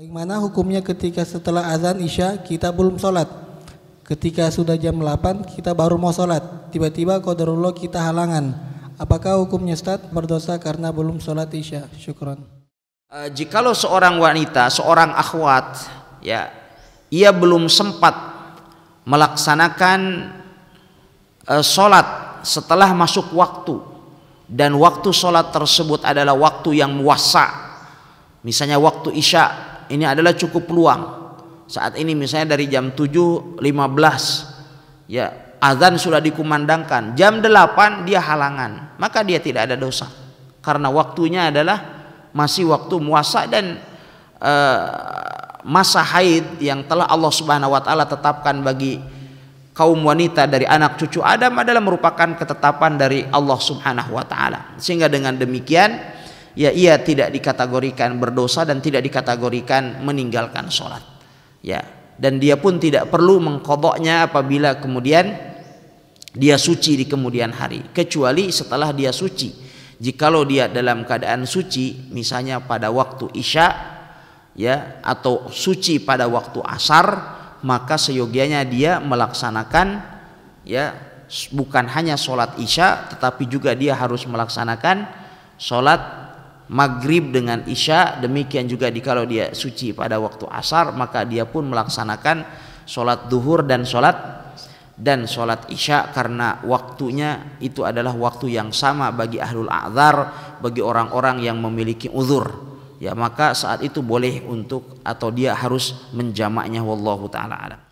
Bagaimana hukumnya ketika setelah azan isya kita belum sholat? Ketika sudah jam 8 kita baru mau sholat, tiba-tiba kodarullah kita halangan. Apakah hukumnya Ustaz berdosa karena belum sholat isya? Syukron. Uh, jikalau seorang wanita, seorang akhwat, ya, ia belum sempat melaksanakan uh, sholat setelah masuk waktu dan waktu sholat tersebut adalah waktu yang muasa misalnya waktu isya ini adalah cukup peluang saat ini misalnya dari jam 7.15 ya azan sudah dikumandangkan jam 8 dia halangan maka dia tidak ada dosa karena waktunya adalah masih waktu muasa dan uh, masa haid yang telah Allah Subhanahu wa taala tetapkan bagi kaum wanita dari anak cucu Adam adalah merupakan ketetapan dari Allah Subhanahu wa taala sehingga dengan demikian ya ia tidak dikategorikan berdosa dan tidak dikategorikan meninggalkan sholat ya dan dia pun tidak perlu mengkodoknya apabila kemudian dia suci di kemudian hari kecuali setelah dia suci jikalau dia dalam keadaan suci misalnya pada waktu isya ya atau suci pada waktu asar maka seyogianya dia melaksanakan ya bukan hanya sholat isya tetapi juga dia harus melaksanakan sholat maghrib dengan isya demikian juga di kalau dia suci pada waktu asar maka dia pun melaksanakan sholat duhur dan sholat dan sholat isya karena waktunya itu adalah waktu yang sama bagi ahlul a'zar bagi orang-orang yang memiliki uzur ya maka saat itu boleh untuk atau dia harus menjamaknya wallahu taala alam